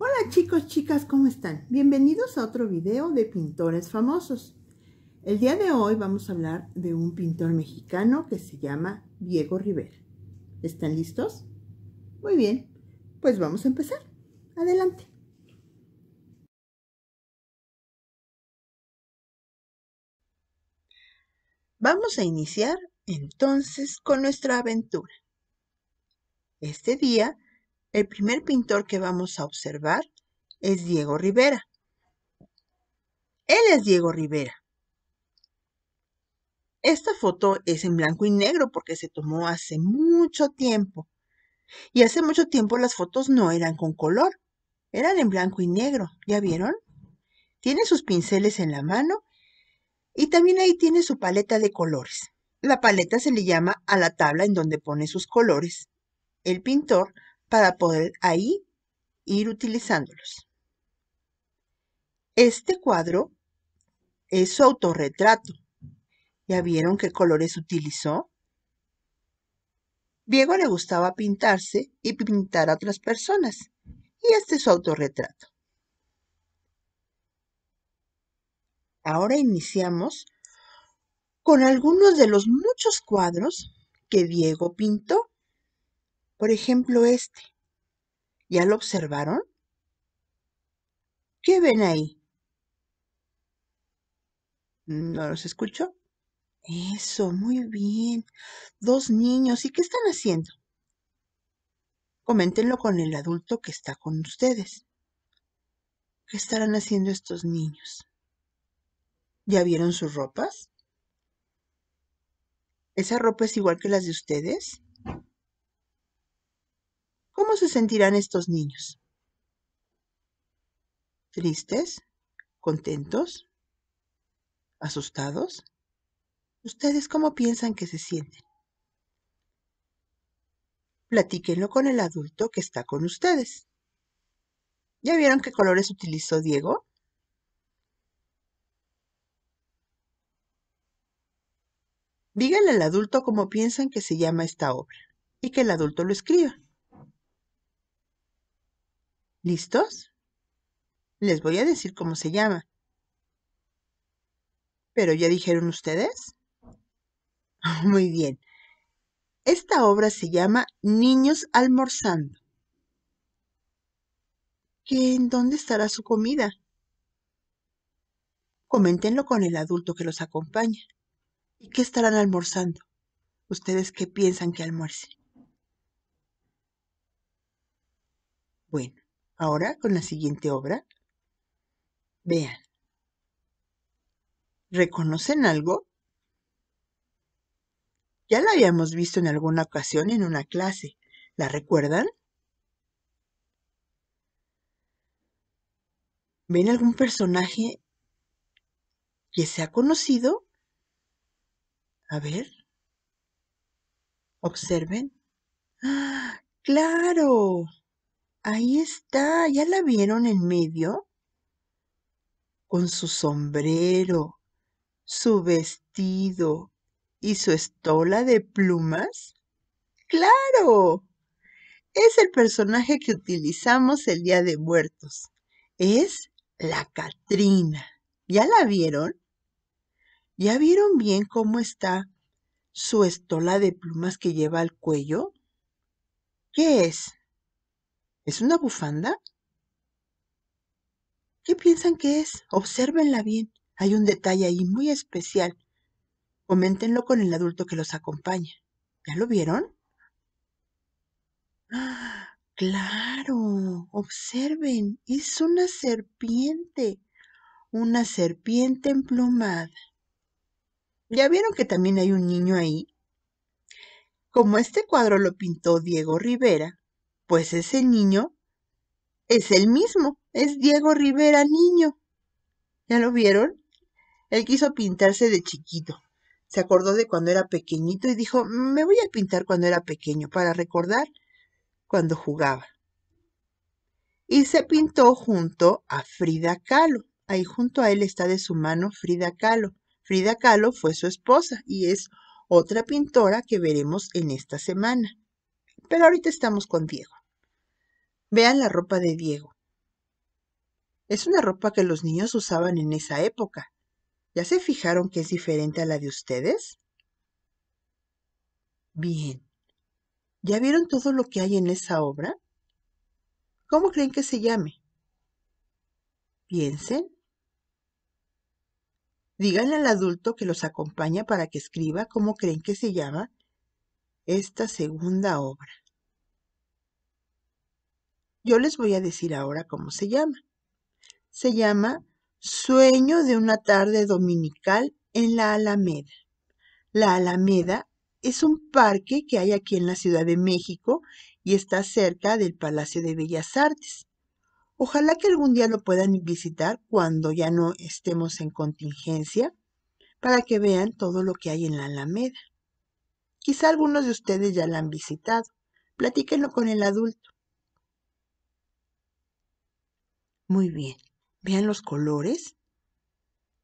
Hola chicos, chicas, ¿cómo están? Bienvenidos a otro video de pintores famosos. El día de hoy vamos a hablar de un pintor mexicano que se llama Diego Rivera. ¿Están listos? Muy bien, pues vamos a empezar. Adelante. Vamos a iniciar entonces con nuestra aventura. Este día el primer pintor que vamos a observar es Diego Rivera. Él es Diego Rivera. Esta foto es en blanco y negro porque se tomó hace mucho tiempo. Y hace mucho tiempo las fotos no eran con color, eran en blanco y negro, ¿ya vieron? Tiene sus pinceles en la mano y también ahí tiene su paleta de colores. La paleta se le llama a la tabla en donde pone sus colores. El pintor para poder ahí ir utilizándolos. Este cuadro es su autorretrato. ¿Ya vieron qué colores utilizó? Diego le gustaba pintarse y pintar a otras personas. Y este es su autorretrato. Ahora iniciamos con algunos de los muchos cuadros que Diego pintó. Por ejemplo, este. ¿Ya lo observaron? ¿Qué ven ahí? ¿No los escucho? Eso, muy bien. Dos niños. ¿Y qué están haciendo? Coméntenlo con el adulto que está con ustedes. ¿Qué estarán haciendo estos niños? ¿Ya vieron sus ropas? ¿Esa ropa es igual que las de ustedes? ¿Cómo se sentirán estos niños? ¿Tristes? ¿Contentos? ¿Asustados? ¿Ustedes cómo piensan que se sienten? Platíquenlo con el adulto que está con ustedes. ¿Ya vieron qué colores utilizó Diego? Díganle al adulto cómo piensan que se llama esta obra y que el adulto lo escriba. ¿Listos? Les voy a decir cómo se llama. ¿Pero ya dijeron ustedes? Muy bien. Esta obra se llama Niños almorzando. ¿Qué, ¿En dónde estará su comida? Coméntenlo con el adulto que los acompaña. ¿Y qué estarán almorzando? ¿Ustedes qué piensan que almuercen? Bueno, Ahora con la siguiente obra. Vean. ¿Reconocen algo? Ya la habíamos visto en alguna ocasión en una clase. ¿La recuerdan? ¿Ven algún personaje que se ha conocido? A ver. Observen. ¡Ah, ¡Claro! Ahí está, ¿ya la vieron en medio? Con su sombrero, su vestido y su estola de plumas. ¡Claro! Es el personaje que utilizamos el Día de Muertos. Es la Catrina. ¿Ya la vieron? ¿Ya vieron bien cómo está su estola de plumas que lleva al cuello? ¿Qué es? ¿Es una bufanda? ¿Qué piensan que es? Obsérvenla bien. Hay un detalle ahí muy especial. Coméntenlo con el adulto que los acompaña. ¿Ya lo vieron? ¡Ah, claro, observen, es una serpiente, una serpiente emplumada. ¿Ya vieron que también hay un niño ahí? Como este cuadro lo pintó Diego Rivera, pues ese niño es el mismo, es Diego Rivera niño. ¿Ya lo vieron? Él quiso pintarse de chiquito. Se acordó de cuando era pequeñito y dijo, me voy a pintar cuando era pequeño para recordar cuando jugaba. Y se pintó junto a Frida Kahlo. Ahí junto a él está de su mano Frida Kahlo. Frida Kahlo fue su esposa y es otra pintora que veremos en esta semana. Pero ahorita estamos con Diego. Vean la ropa de Diego. Es una ropa que los niños usaban en esa época. ¿Ya se fijaron que es diferente a la de ustedes? Bien. ¿Ya vieron todo lo que hay en esa obra? ¿Cómo creen que se llame? Piensen. Díganle al adulto que los acompaña para que escriba cómo creen que se llama esta segunda obra. Yo les voy a decir ahora cómo se llama. Se llama Sueño de una tarde dominical en la Alameda. La Alameda es un parque que hay aquí en la Ciudad de México y está cerca del Palacio de Bellas Artes. Ojalá que algún día lo puedan visitar cuando ya no estemos en contingencia para que vean todo lo que hay en la Alameda. Quizá algunos de ustedes ya la han visitado. Platíquenlo con el adulto. Muy bien. Vean los colores.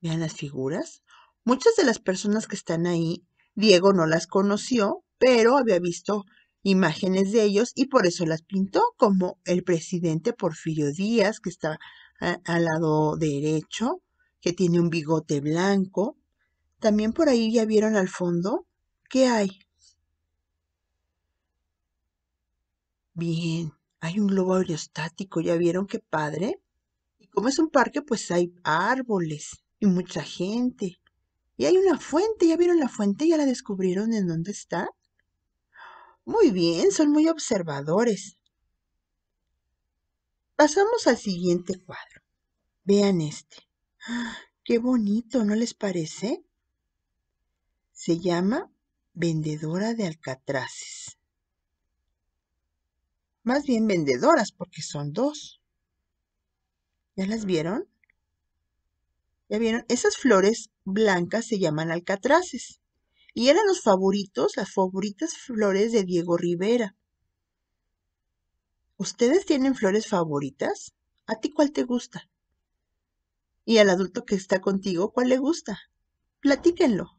Vean las figuras. Muchas de las personas que están ahí, Diego no las conoció, pero había visto imágenes de ellos y por eso las pintó, como el presidente Porfirio Díaz, que está al lado derecho, que tiene un bigote blanco. También por ahí ya vieron al fondo. ¿Qué hay? Bien, hay un globo aerostático, ¿ya vieron qué padre? como es un parque, pues hay árboles y mucha gente. Y hay una fuente, ¿ya vieron la fuente? ¿Ya la descubrieron en dónde está? Muy bien, son muy observadores. Pasamos al siguiente cuadro. Vean este. ¡Ah! ¡Qué bonito! ¿No les parece? Se llama Vendedora de Alcatraces. Más bien vendedoras porque son dos. ¿Ya las vieron? ¿Ya vieron? Esas flores blancas se llaman alcatraces y eran los favoritos, las favoritas flores de Diego Rivera. ¿Ustedes tienen flores favoritas? ¿A ti cuál te gusta? Y al adulto que está contigo, ¿cuál le gusta? Platíquenlo.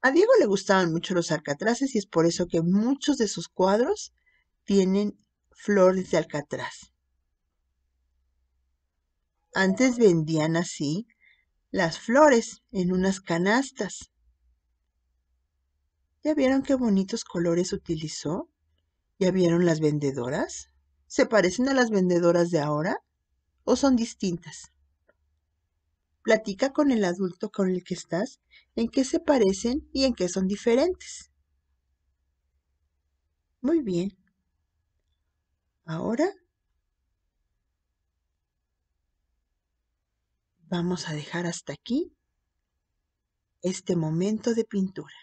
A Diego le gustaban mucho los alcatraces y es por eso que muchos de sus cuadros tienen flores de alcatraz. Antes vendían así las flores en unas canastas. ¿Ya vieron qué bonitos colores utilizó? ¿Ya vieron las vendedoras? ¿Se parecen a las vendedoras de ahora o son distintas? Platica con el adulto con el que estás en qué se parecen y en qué son diferentes. Muy bien. Ahora vamos a dejar hasta aquí este momento de pintura.